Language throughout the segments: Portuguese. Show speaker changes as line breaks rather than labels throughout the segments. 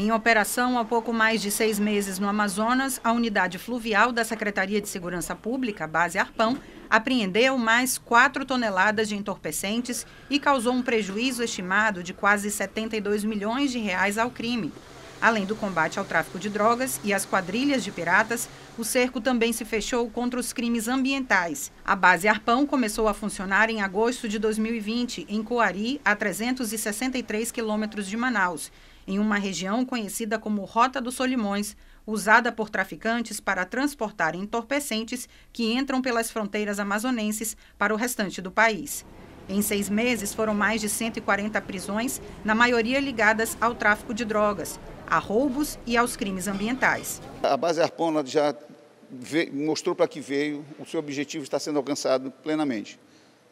Em operação há pouco mais de seis meses no Amazonas, a unidade fluvial da Secretaria de Segurança Pública, base Arpão, apreendeu mais 4 toneladas de entorpecentes e causou um prejuízo estimado de quase 72 milhões de reais ao crime. Além do combate ao tráfico de drogas e às quadrilhas de piratas, o cerco também se fechou contra os crimes ambientais. A base Arpão começou a funcionar em agosto de 2020, em Coari, a 363 quilômetros de Manaus, em uma região conhecida como Rota dos Solimões, usada por traficantes para transportar entorpecentes que entram pelas fronteiras amazonenses para o restante do país. Em seis meses, foram mais de 140 prisões, na maioria ligadas ao tráfico de drogas, a roubos e aos crimes ambientais.
A base Arpona já mostrou para que veio, o seu objetivo está sendo alcançado plenamente.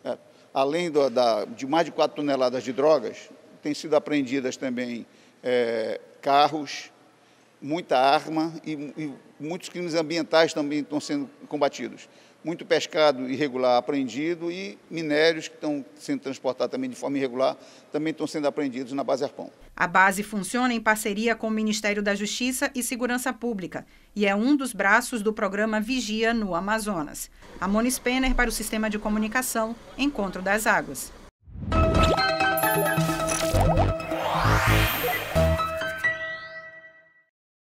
É, além do, da, de mais de 4 toneladas de drogas, têm sido apreendidas também é, carros, muita arma e, e muitos crimes ambientais também estão sendo combatidos. Muito pescado irregular apreendido e minérios que estão sendo transportados também de forma irregular também estão sendo apreendidos na base Arpão.
A base funciona em parceria com o Ministério da Justiça e Segurança Pública e é um dos braços do programa Vigia no Amazonas. A Moni Spener para o Sistema de Comunicação, Encontro das
Águas.